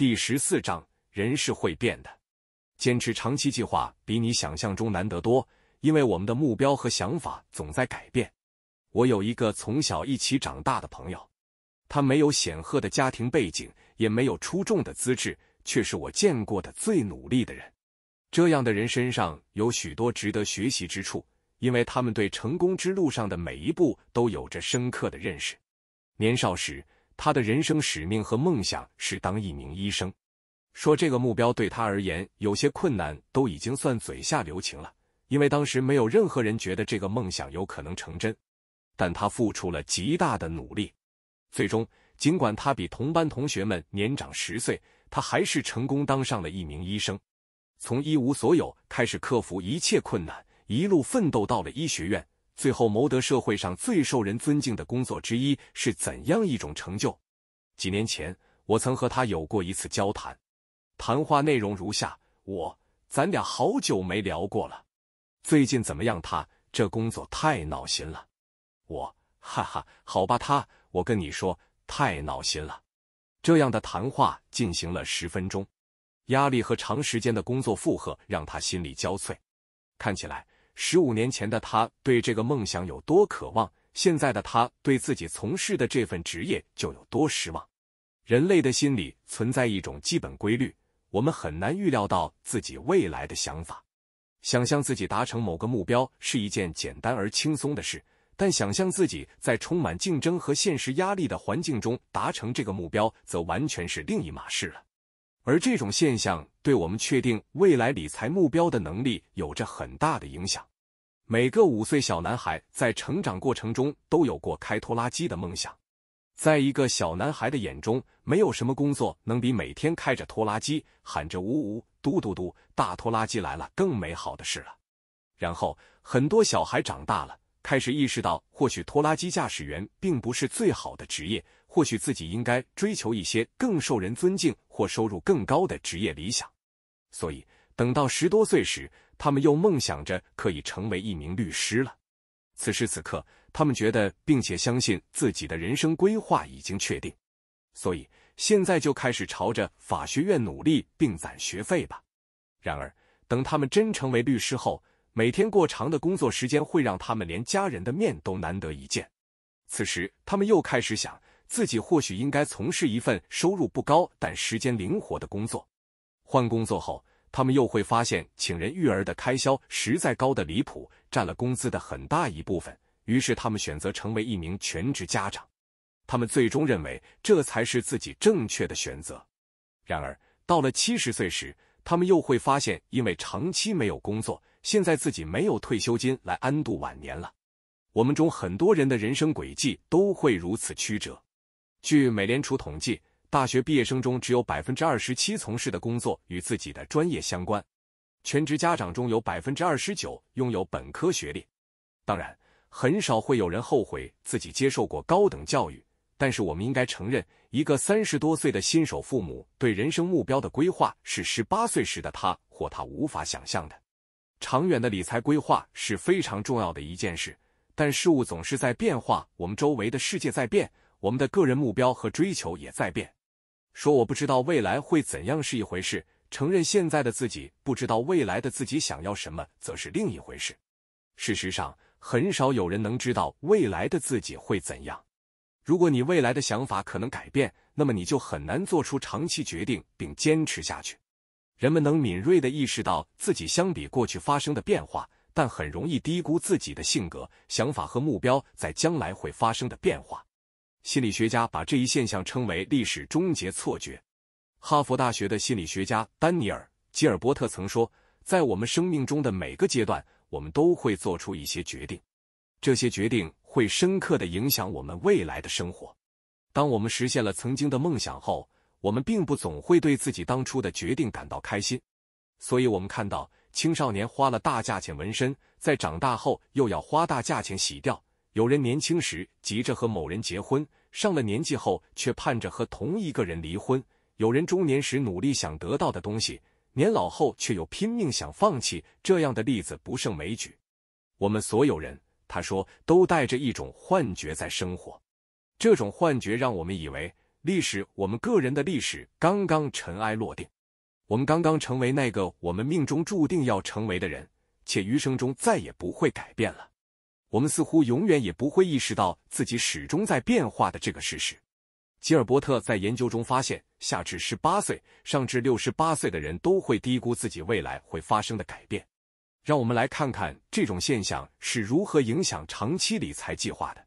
第十四章，人是会变的。坚持长期计划比你想象中难得多，因为我们的目标和想法总在改变。我有一个从小一起长大的朋友，他没有显赫的家庭背景，也没有出众的资质，却是我见过的最努力的人。这样的人身上有许多值得学习之处，因为他们对成功之路上的每一步都有着深刻的认识。年少时。他的人生使命和梦想是当一名医生。说这个目标对他而言有些困难，都已经算嘴下留情了，因为当时没有任何人觉得这个梦想有可能成真。但他付出了极大的努力，最终，尽管他比同班同学们年长十岁，他还是成功当上了一名医生。从一无所有开始，克服一切困难，一路奋斗到了医学院。最后谋得社会上最受人尊敬的工作之一是怎样一种成就？几年前，我曾和他有过一次交谈，谈话内容如下：我，咱俩好久没聊过了，最近怎么样？他，这工作太闹心了。我，哈哈，好吧，他，我跟你说，太闹心了。这样的谈话进行了十分钟，压力和长时间的工作负荷让他心力交瘁，看起来。十五年前的他对这个梦想有多渴望，现在的他对自己从事的这份职业就有多失望。人类的心理存在一种基本规律，我们很难预料到自己未来的想法。想象自己达成某个目标是一件简单而轻松的事，但想象自己在充满竞争和现实压力的环境中达成这个目标，则完全是另一码事了。而这种现象对我们确定未来理财目标的能力有着很大的影响。每个五岁小男孩在成长过程中都有过开拖拉机的梦想。在一个小男孩的眼中，没有什么工作能比每天开着拖拉机，喊着呜呜嘟嘟嘟，大拖拉机来了更美好的事了。然后，很多小孩长大了，开始意识到，或许拖拉机驾驶员并不是最好的职业，或许自己应该追求一些更受人尊敬或收入更高的职业理想。所以。等到十多岁时，他们又梦想着可以成为一名律师了。此时此刻，他们觉得并且相信自己的人生规划已经确定，所以现在就开始朝着法学院努力并攒学费吧。然而，等他们真成为律师后，每天过长的工作时间会让他们连家人的面都难得一见。此时，他们又开始想自己或许应该从事一份收入不高但时间灵活的工作。换工作后。他们又会发现，请人育儿的开销实在高的离谱，占了工资的很大一部分，于是他们选择成为一名全职家长。他们最终认为，这才是自己正确的选择。然而，到了七十岁时，他们又会发现，因为长期没有工作，现在自己没有退休金来安度晚年了。我们中很多人的人生轨迹都会如此曲折。据美联储统计。大学毕业生中只有百分之二十七从事的工作与自己的专业相关，全职家长中有百分之二十九拥有本科学历。当然，很少会有人后悔自己接受过高等教育，但是我们应该承认，一个三十多岁的新手父母对人生目标的规划是十八岁时的他或他无法想象的。长远的理财规划是非常重要的一件事，但事物总是在变化，我们周围的世界在变，我们的个人目标和追求也在变。说我不知道未来会怎样是一回事，承认现在的自己不知道未来的自己想要什么则是另一回事。事实上，很少有人能知道未来的自己会怎样。如果你未来的想法可能改变，那么你就很难做出长期决定并坚持下去。人们能敏锐地意识到自己相比过去发生的变化，但很容易低估自己的性格、想法和目标在将来会发生的变化。心理学家把这一现象称为“历史终结错觉”。哈佛大学的心理学家丹尼尔·吉尔伯特曾说：“在我们生命中的每个阶段，我们都会做出一些决定，这些决定会深刻的影响我们未来的生活。当我们实现了曾经的梦想后，我们并不总会对自己当初的决定感到开心。所以，我们看到青少年花了大价钱纹身，在长大后又要花大价钱洗掉。”有人年轻时急着和某人结婚，上了年纪后却盼着和同一个人离婚；有人中年时努力想得到的东西，年老后却又拼命想放弃。这样的例子不胜枚举。我们所有人，他说，都带着一种幻觉在生活，这种幻觉让我们以为历史，我们个人的历史刚刚尘埃落定，我们刚刚成为那个我们命中注定要成为的人，且余生中再也不会改变了。我们似乎永远也不会意识到自己始终在变化的这个事实。吉尔伯特在研究中发现，下至十八岁，上至六十八岁的人都会低估自己未来会发生的改变。让我们来看看这种现象是如何影响长期理财计划的。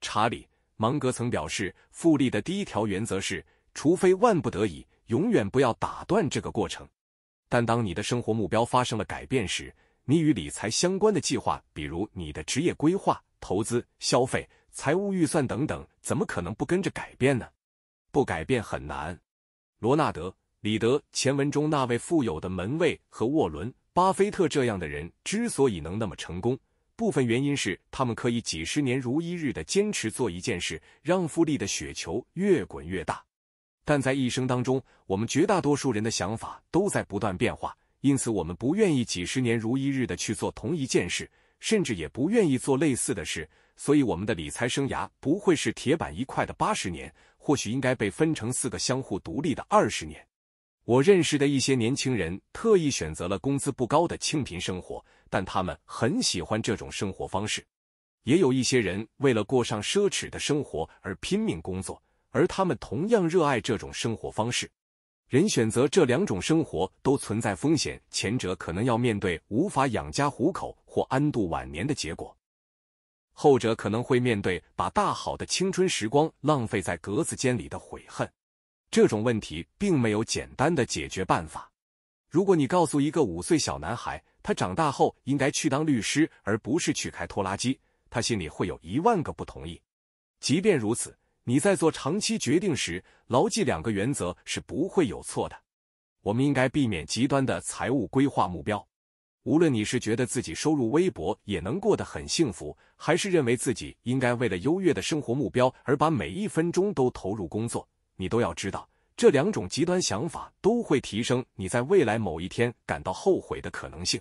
查理芒格曾表示，复利的第一条原则是，除非万不得已，永远不要打断这个过程。但当你的生活目标发生了改变时，你与理财相关的计划，比如你的职业规划、投资、消费、财务预算等等，怎么可能不跟着改变呢？不改变很难。罗纳德·里德前文中那位富有的门卫和沃伦·巴菲特这样的人之所以能那么成功，部分原因是他们可以几十年如一日的坚持做一件事，让复利的雪球越滚越大。但在一生当中，我们绝大多数人的想法都在不断变化。因此，我们不愿意几十年如一日的去做同一件事，甚至也不愿意做类似的事。所以，我们的理财生涯不会是铁板一块的八十年，或许应该被分成四个相互独立的二十年。我认识的一些年轻人特意选择了工资不高的清贫生活，但他们很喜欢这种生活方式。也有一些人为了过上奢侈的生活而拼命工作，而他们同样热爱这种生活方式。人选择这两种生活都存在风险，前者可能要面对无法养家糊口或安度晚年的结果，后者可能会面对把大好的青春时光浪费在格子间里的悔恨。这种问题并没有简单的解决办法。如果你告诉一个五岁小男孩，他长大后应该去当律师而不是去开拖拉机，他心里会有一万个不同意。即便如此。你在做长期决定时，牢记两个原则是不会有错的。我们应该避免极端的财务规划目标。无论你是觉得自己收入微薄也能过得很幸福，还是认为自己应该为了优越的生活目标而把每一分钟都投入工作，你都要知道这两种极端想法都会提升你在未来某一天感到后悔的可能性。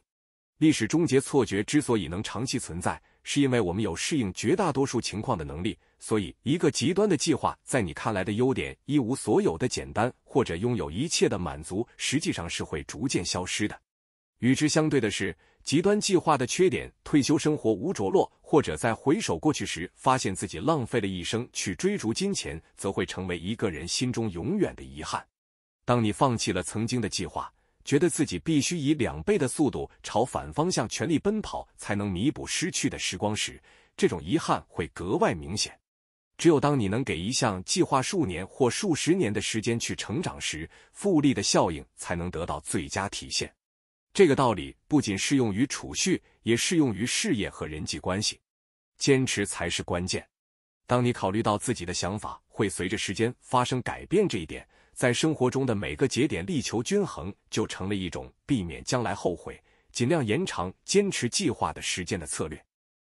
历史终结错觉之所以能长期存在。是因为我们有适应绝大多数情况的能力，所以一个极端的计划在你看来的优点一无所有的简单，或者拥有一切的满足，实际上是会逐渐消失的。与之相对的是，极端计划的缺点：退休生活无着落，或者在回首过去时，发现自己浪费了一生去追逐金钱，则会成为一个人心中永远的遗憾。当你放弃了曾经的计划。觉得自己必须以两倍的速度朝反方向全力奔跑，才能弥补失去的时光时，这种遗憾会格外明显。只有当你能给一项计划数年或数十年的时间去成长时，复利的效应才能得到最佳体现。这个道理不仅适用于储蓄，也适用于事业和人际关系。坚持才是关键。当你考虑到自己的想法会随着时间发生改变这一点。在生活中的每个节点力求均衡，就成了一种避免将来后悔、尽量延长坚持计划的时间的策略。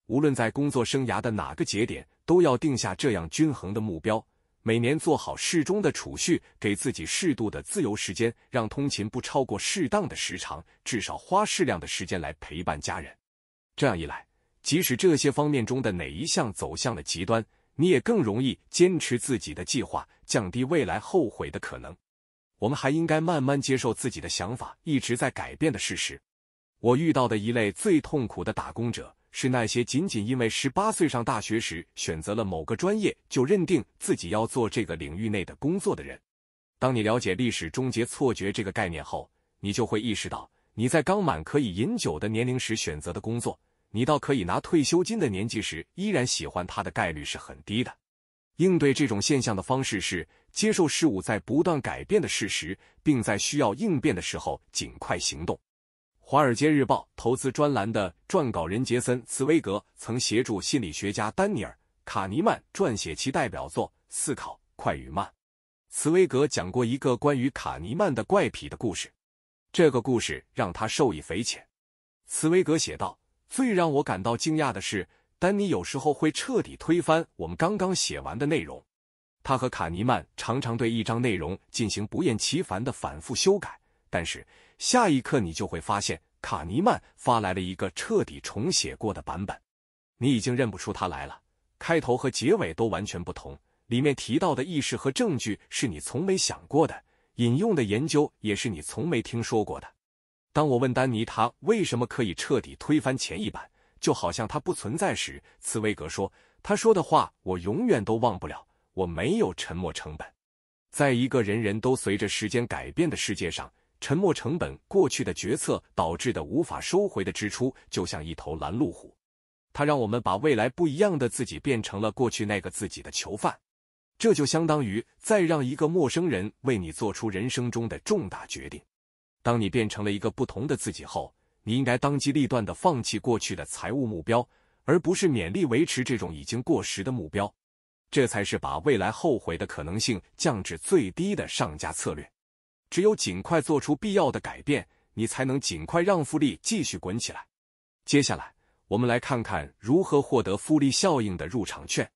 无论在工作生涯的哪个节点，都要定下这样均衡的目标。每年做好适中的储蓄，给自己适度的自由时间，让通勤不超过适当的时长，至少花适量的时间来陪伴家人。这样一来，即使这些方面中的哪一项走向了极端。你也更容易坚持自己的计划，降低未来后悔的可能。我们还应该慢慢接受自己的想法一直在改变的事实。我遇到的一类最痛苦的打工者，是那些仅仅因为十八岁上大学时选择了某个专业，就认定自己要做这个领域内的工作的人。当你了解历史终结错觉这个概念后，你就会意识到，你在刚满可以饮酒的年龄时选择的工作。你到可以拿退休金的年纪时，依然喜欢他的概率是很低的。应对这种现象的方式是接受事物在不断改变的事实，并在需要应变的时候尽快行动。《华尔街日报》投资专栏的撰稿人杰森·茨威格曾协助心理学家丹尼尔·卡尼曼撰写其代表作《思考，快与慢》。茨威格讲过一个关于卡尼曼的怪癖的故事，这个故事让他受益匪浅。茨威格写道。最让我感到惊讶的是，丹尼有时候会彻底推翻我们刚刚写完的内容。他和卡尼曼常常对一张内容进行不厌其烦的反复修改，但是下一刻你就会发现，卡尼曼发来了一个彻底重写过的版本，你已经认不出他来了。开头和结尾都完全不同，里面提到的意识和证据是你从没想过的，引用的研究也是你从没听说过的。当我问丹尼他为什么可以彻底推翻前一版，就好像他不存在时，茨威格说：“他说的话我永远都忘不了。我没有沉默成本，在一个人人都随着时间改变的世界上，沉默成本过去的决策导致的无法收回的支出，就像一头拦路虎，它让我们把未来不一样的自己变成了过去那个自己的囚犯。这就相当于再让一个陌生人为你做出人生中的重大决定。”当你变成了一个不同的自己后，你应该当机立断的放弃过去的财务目标，而不是勉力维持这种已经过时的目标。这才是把未来后悔的可能性降至最低的上佳策略。只有尽快做出必要的改变，你才能尽快让复利继续滚起来。接下来，我们来看看如何获得复利效应的入场券。